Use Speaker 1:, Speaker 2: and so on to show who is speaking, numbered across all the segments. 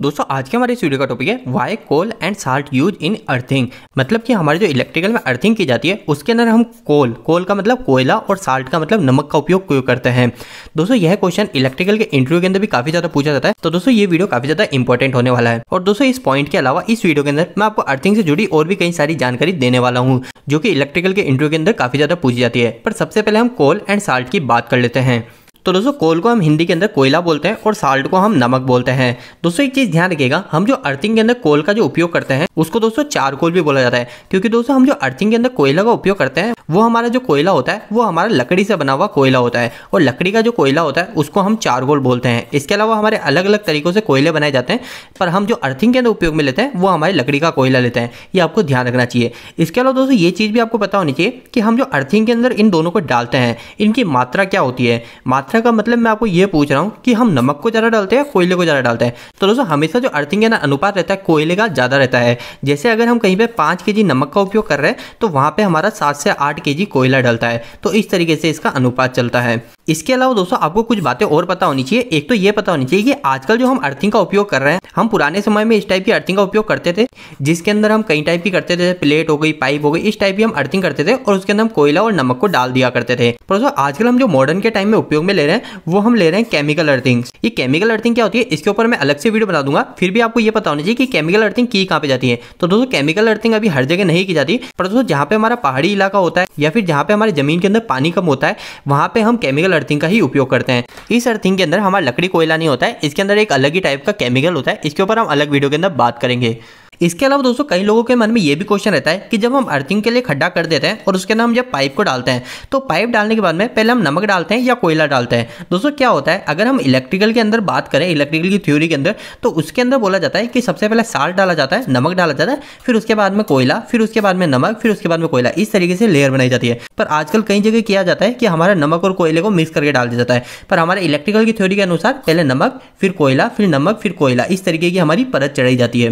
Speaker 1: दोस्तों आज के हमारे इस वीडियो का टॉपिक है why coal and salt use in earthing मतलब कि हमारे जो इलेक्ट्रिकल में अर्थिंग की जाती है उसके अंदर हम कोल कोल का मतलब कोयला और साल्ट का मतलब नमक का उपयोग क्यों करते हैं दोस्तों यह क्वेश्चन इलेक्ट्रिकल के इंटरव्यू के अंदर भी काफी ज्यादा पूछा जाता है तो दोस्तों ये वीडियो काफी ज्यादा इंपॉर्टेंट होने वाला है और दोस्तों इस पॉइंट के अलावा इस वीडियो के अंदर मैं आपको अर्थिंग से जुड़ी और भी कई सारी जानकारी देने वाला हूँ जो कि इलेक्ट्रिकल के इंटरव्यू के अंदर काफी ज्यादा पूछी जाती है पर सबसे पहले हम कोल एंड साल्ट की बात कर लेते हैं तो दोस्तों कोल को हम हिंदी के अंदर कोयला बोलते हैं और साल्ट को हम नमक बोलते हैं दोस्तों एक चीज़ ध्यान रखिएगा हम जो अर्थिंग के अंदर कोल का जो उपयोग करते हैं उसको दोस्तों कोल भी बोला जाता है क्योंकि दोस्तों हम जो अर्थिंग के अंदर कोयला का उपयोग करते हैं वो हमारा जो कोयला होता है वो हमारा लकड़ी से बना हुआ कोयला होता है और लकड़ी का जो कोयला होता है उसको हम चार बोलते हैं इसके अलावा हमारे अलग अलग तरीकों से कोयले बनाए जाते हैं पर हम जो अर्थिंग के अंदर उपयोग में लेते हैं वो हमारे लकड़ी का कोयला लेते हैं ये आपको ध्यान रखना चाहिए इसके अलावा दोस्तों ये चीज़ भी आपको पता होनी चाहिए कि हम जो अर्थिंग के अंदर इन दोनों को डालते हैं इनकी मात्रा क्या होती है मात्रा आफ्टर का मतलब मैं आपको ये पूछ रहा हूँ कि हम नमक को ज़्यादा डालते हैं कोयले को ज़्यादा डालते हैं तो दोस्तों हमेशा जो अर्थिंग है ना अनुपात रहता है कोयले का ज़्यादा रहता है जैसे अगर हम कहीं पर पाँच के नमक का उपयोग कर रहे हैं तो वहाँ पर हमारा सात से आठ के कोयला डलता है तो इस तरीके से इसका अनुपात चलता है इसके अलावा दोस्तों आपको कुछ बातें और पता होनी चाहिए एक तो ये पता होनी चाहिए कि आजकल जो हम अर्थिंग का उपयोग कर रहे हैं हम पुराने समय में इस टाइप की अर्थिंग का उपयोग करते थे जिसके अंदर हम कई टाइप की करते थे प्लेट हो गई पाइप हो गई इस टाइप की हम अर्थिंग करते थे और उसके अंदर हम कोयला और नमक को डाल दिया करते थे पर दोस्तों आजकल हम जो मॉडर्न के टाइम में उपयोग में ले रहे हैं वो हम ले रहे हैं केमिकल अर्थिंग ये केमिकल अर्थिंग क्या होती है इसके ऊपर मैं अलग से वीडियो बना दूंगा फिर भी आपको ये पता होना चाहिए कि केमिकल अर्थिंग की कहाँ पे जाती है तो दोस्तों केमिकल अर्थिंग अभी हर जगह नहीं की जाती पर दोस्तों जहाँ पे हमारा पहाड़ी इलाका होता है या फिर जहाँ पे हमारे जमीन के अंदर पानी कम होता है वहाँ पे हम केमिकल अर्थिंग का ही उपयोग करते हैं इस अर्थिंग के अंदर हमारा लकड़ी कोयला नहीं होता है इसके अंदर एक अलग ही टाइप का केमिकल होता है इसके ऊपर हम अलग वीडियो के अंदर बात करेंगे इसके अलावा दोस्तों कई लोगों के मन में ये भी क्वेश्चन रहता है कि जब हम अर्थिंग के लिए खड्डा कर देते हैं और उसके अंदर हम जब पाइप को डालते हैं तो पाइप डालने के बाद में पहले हम नमक डालते हैं या कोयला डालते हैं दोस्तों क्या होता है अगर हम इलेक्ट्रिकल के अंदर बात करें इलेक्ट्रिकल की थ्योरी के अंदर तो उसके अंदर बोला जाता है कि सबसे पहले साल्ट डाला जाता है नमक डाला जाता है फिर उसके बाद में कोयला फिर उसके बाद में नमक फिर उसके बाद में कोयला इस तरीके से लेयर बनाई जाती है पर आजकल कई जगह किया जाता है कि हमारा नमक और कोयले को मिक्स करके डाल दिया जाता है पर हमारे इलेक्ट्रिकल की थ्योरी के अनुसार पहले नमक फिर कोयला फिर नमक फिर कोयला इस तरीके की हमारी परत चढ़ाई जाती है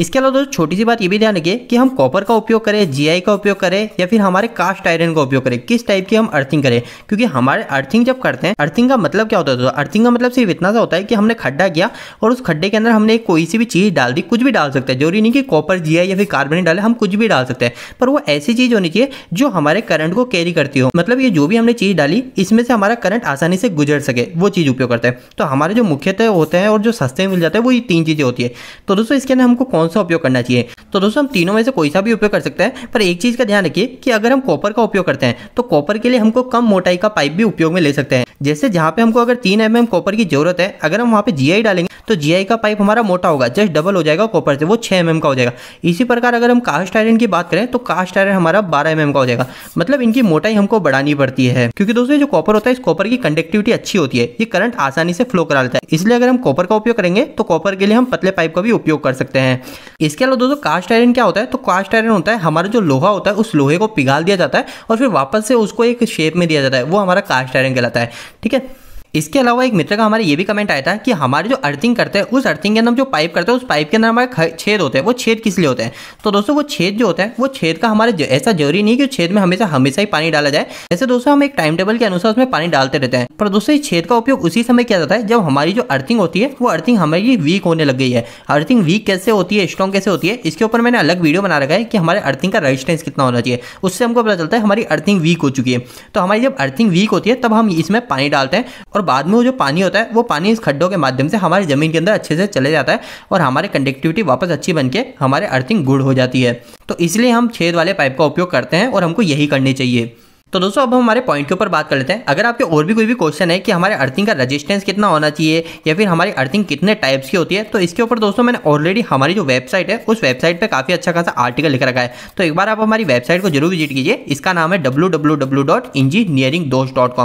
Speaker 1: इसके अलावा दोस्तों छोटी सी बात ये भी ध्यान रखिए कि हम कॉपर का उपयोग करें जीआई का उपयोग करें या फिर हमारे कास्ट आयरन का उपयोग करें किस टाइप की हम अर्थिंग करें क्योंकि हमारे अर्थिंग जब करते हैं अर्थिंग का मतलब क्या होता है दोस्तों अर्थिंग का मतलब सिर्फ इतना सा होता है कि हमने खड्डा किया और उस खड्डे के अंदर हमने कोई सी भी चीज़ डाल दी कुछ भी डाल सकते हैं जरूरी नहीं कि कॉपर जी या फिर कार्बन डाले हम कुछ भी डाल सकते हैं पर वो ऐसी चीज़ होनी चाहिए जो हमारे करंट को कैरी करती हो मतलब ये जो भी हमने चीज़ डाली इसमें से हमारा करंट आसानी से गुजर सके वो चीज़ उपयोग करते हैं तो हमारे जो मुख्यतः होते हैं और जो सस्ते मिल जाते हैं वो ये तीन चीज़ें होती है तो दोस्तों इसके अंदर हमको कौन कौन सा उपयोग करना चाहिए तो दोस्तों हम तीनों में से कोई सा भी उपयोग कर सकते हैं पर एक चीज़ का ध्यान रखिए कि अगर हम कॉपर का उपयोग करते हैं तो कॉपर के लिए हमको कम मोटाई का पाइप भी उपयोग में ले सकते हैं जैसे जहाँ पे हमको अगर तीन एम कॉपर की जरूरत है अगर हम वहाँ पे जी डालेंगे तो जी का पाइप हमारा मोटा होगा जस्ट डबल हो जाएगा कॉपर से वो छः एम का हो जाएगा इसी प्रकार अगर हम कास्ट आयरन की बात करें तो कास्ट आयरन हमारा बारह एम का हो जाएगा मतलब इनकी मोटाई हमको बढ़ानी पड़ती है क्योंकि दोस्तों जो कॉपर होता है इस कॉपर की कंडक्टिविटी अच्छी होती है ये करंट आसानी से फ्लो करा लेता है इसलिए अगर हम कॉपर का उपयोग करेंगे तो कॉपर के लिए हम पतले पाइप का भी उपयोग कर सकते हैं इसके अलावा दोस्तों कास्ट आयरन क्या होता है तो कास्ट आयरन होता है हमारा जो लोहा होता है उस लोहे को पिघाल दिया जाता है और फिर वापस से उसको एक शेप में दिया जाता है वो हमारा कास्ट आयरन कहलाता है ठीक है इसके अलावा एक मित्र का हमारे ये भी कमेंट आया था कि हमारे जो अर्थिंग करते हैं उस अर्थिंग के अंदर जो पाइप करते हैं उस पाइप के अंदर हमारे छेद होते हैं वो छेद किस लिए होते हैं तो दोस्तों वो छेद जो होता है वो छेद का हमारे ऐसा जरूरी नहीं कि छेद में हमेशा हमेशा ही पानी डाला जाए ऐसे दोस्तों हम एक टाइम टेबल के अनुसार उसमें पानी डालते रहते हैं पर दोस्तों इस छेद का उपयोग उसी समय किया जाता है जब हमारी जो अर्थिंग होती है वो अर्थिंग हमारी वीक होने लग गई है अर्थिंग वीक कैसे होती है स्ट्रॉन्ग कैसे होती है इसके ऊपर मैंने अलग वीडियो बना रखा है कि हमारे अर्थिंग का रजिस्टेंस कितना होना चाहिए उससे हमको पता चलता है हमारी अर्थिंग वीक हो चुकी है तो हमारी जब अर्थिंग वीक होती है तब हम इसमें पानी डालते हैं और बाद में वो जो पानी होता है वो पानी इस खड्डों के माध्यम से हमारी ज़मीन के अंदर अच्छे से चले जाता है और हमारे कंडक्टिविटी वापस अच्छी बन के हमारे अर्थिंग गुड़ हो जाती है तो इसलिए हम छेद वाले पाइप का उपयोग करते हैं और हमको यही करनी चाहिए तो दोस्तों अब हम हमारे पॉइंट के ऊपर बात कर लेते हैं अगर आपके और भी कोई भी क्वेश्चन है कि हमारे अर्थिंग का रेजिस्टेंस कितना होना चाहिए या फिर हमारी अर्थिंग कितने टाइप्स की होती है तो इसके ऊपर दोस्तों मैंने ऑलरेडी हमारी जो वेबसाइट है उस वेबसाइट पे काफ़ी अच्छा खासा आर्टिकल लिख रखा है तो एक बार आप हमारी वेबसाइट को जरूर विजिट कीजिए इसका नाम है डब्ल्यू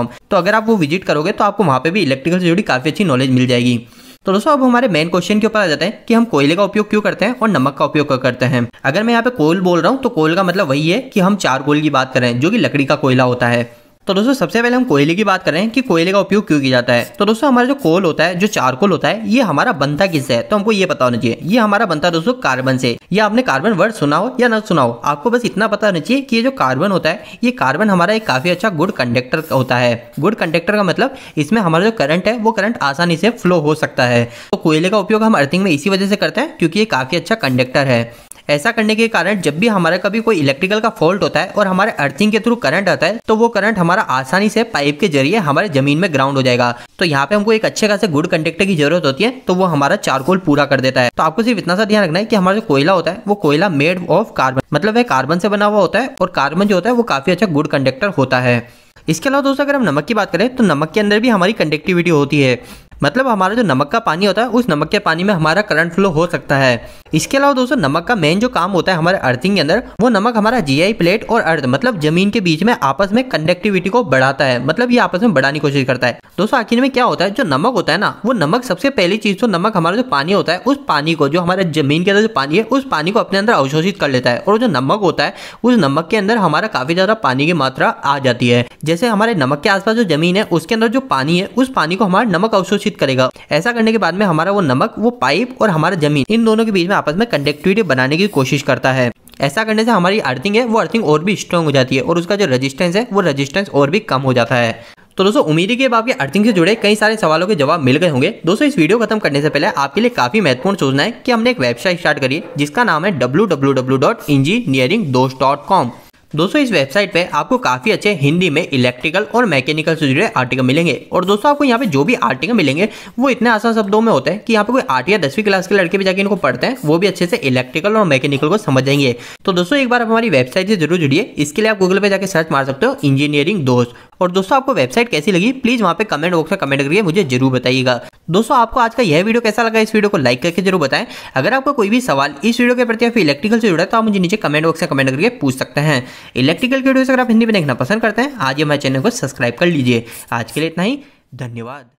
Speaker 1: तो अगर आप वो विजिट करोगे तो आपको वहाँ पर भी इलेक्ट्रिकल से जुड़ी काफ़ी अच्छी नॉलेज मिल जाएगी तो दोस्तों अब हमारे मेन क्वेश्चन के ऊपर आ जाते हैं कि हम कोयले का उपयोग क्यों करते हैं और नमक का उपयोग करते हैं अगर मैं यहाँ पे कोयल बोल रहा हूँ तो कोयल का मतलब वही है कि हम चार कोल की बात करें जो कि लकड़ी का कोयला होता है तो दोस्तों सबसे पहले हम कोयले की बात कर रहे हैं कि कोयले का उपयोग क्यों किया जाता है तो दोस्तों हमारा जो कोल होता है जो चारकोल होता है ये हमारा बनता किससे है तो हमको ये पता होना चाहिए ये हमारा बनता है दोस्तों कार्बन से या आपने कार्बन वर्ड सुना हो या न सुना हो आपको बस इतना पता होना चाहिए कि ये जो कार्बन होता है ये कार्बन हमारा एक काफी अच्छा गुड कंडक्टर होता है गुड कंडक्टर का मतलब इसमें हमारा जो करंट है वो करंट आसानी से फ्लो हो सकता है तो कोयले का उपयोग हम अर्थिंग में इसी वजह से करते हैं क्योंकि ये काफी अच्छा कंडक्टर है ऐसा करने के कारण जब भी हमारा कभी कोई इलेक्ट्रिकल का फॉल्ट होता है और हमारे अर्थिंग के थ्रू करंट आता है तो वो करंट हमारा आसानी से पाइप के जरिए हमारे जमीन में ग्राउंड हो जाएगा तो यहाँ पे हमको एक अच्छे खासे गुड कंडक्टर की जरूरत होती है तो वो हमारा चारकोल पूरा कर देता है तो आपको सिर्फ इतना सा ध्यान रखना है कि हमारा जो कोयला होता है वो कोयला मेड ऑफ कार्बन मतलब वह कार्बन से बना हुआ होता है और कार्बन जो होता है वो काफी अच्छा गुड कंडक्टर होता है इसके अलावा दोस्तों अगर हम नमक की बात करें तो नमक के अंदर भी हमारी कंडक्टिविटी होती है मतलब हमारा जो नमक का पानी होता है उस नमक के पानी में हमारा करंट फ्लो हो सकता है इसके अलावा दोस्तों नमक का मेन जो काम होता है हमारे अर्थिंग के अंदर वो नमक हमारा जीआई प्लेट और अर्थ मतलब जमीन के बीच में आपस में कंडक्टिविटी को बढ़ाता है मतलब ये आपस में बढ़ाने की कोशिश करता है दोस्तों आखिर में क्या होता है जो नमक होता है ना वो नमक सबसे पहली चीज तो नमक हमारा जो पानी होता है उस पानी को जो हमारे जमीन के अंदर जो पानी है उस पानी को अपने अंदर अवशोषित कर लेता है और जो नमक होता है उस नमक के अंदर हमारा काफी ज्यादा पानी की मात्रा आ जाती है जैसे हमारे नमक के आसपास जो जमीन है उसके अंदर जो पानी है उस पानी को हमारा नमक अवशोषित संकुचित करेगा ऐसा करने के बाद में हमारा वो नमक वो पाइप और हमारा जमीन इन दोनों के बीच में आपस में कंडक्टिविटी बनाने की कोशिश करता है ऐसा करने से हमारी अर्थिंग है वो अर्थिंग और भी स्ट्रॉन्ग हो जाती है और उसका जो रजिस्टेंस है वो रजिस्टेंस और भी कम हो जाता है तो दोस्तों उम्मीद है कि अब आपके अर्थिंग से जुड़े कई सारे सवालों के जवाब मिल गए होंगे दोस्तों इस वीडियो खत्म करने से पहले आपके लिए काफी महत्वपूर्ण सोचना है कि हमने एक वेबसाइट स्टार्ट करी जिसका नाम है W W W dot engineering dost dot com दोस्तों इस वेबसाइट पे आपको काफी अच्छे हिंदी में इलेक्ट्रिकल और मैकेनिकल से जुड़े आर्टिकल मिलेंगे और दोस्तों आपको यहाँ पे जो भी आर्टिकल मिलेंगे वो इतने आसान शब्दों में होते हैं कि यहाँ पे कोई आठ या दसवीं क्लास के लड़के भी जाके इनको पढ़ते हैं वो भी अच्छे से इलेक्ट्रिकल और मैकेनिकल को समझ जाएंगे तो दोस्तों एक बार आप हमारी वेबसाइट से जरूर जुड़िए इसके लिए आप गूगल पे जाकर सर्च मार सकते हो इंजीनियरिंग दोस्त और दोस्तों आपको वेबसाइट कैसी लगी प्लीज वहाँ पे कमेंट बॉक्स में कमेंट करिए मुझे जरूर बताइएगा दोस्तों आपको आज का यह वीडियो कैसा लगा इस वीडियो को लाइक करके जरूर बताएं अगर आपको कोई भी सवाल इस वीडियो के प्रति या इलेक्ट्रिकल से जुड़ा है तो आप मुझे नीचे कमेंट बॉक्स में कमेंट करके पूछ सकते हैं इलेक्ट्रिकल की वीडियोस अगर आप हिंदी में देखना पसंद करते हैं आज ही हमारे चैनल को सब्सक्राइब कर लीजिए आज के लिए इतना ही धन्यवाद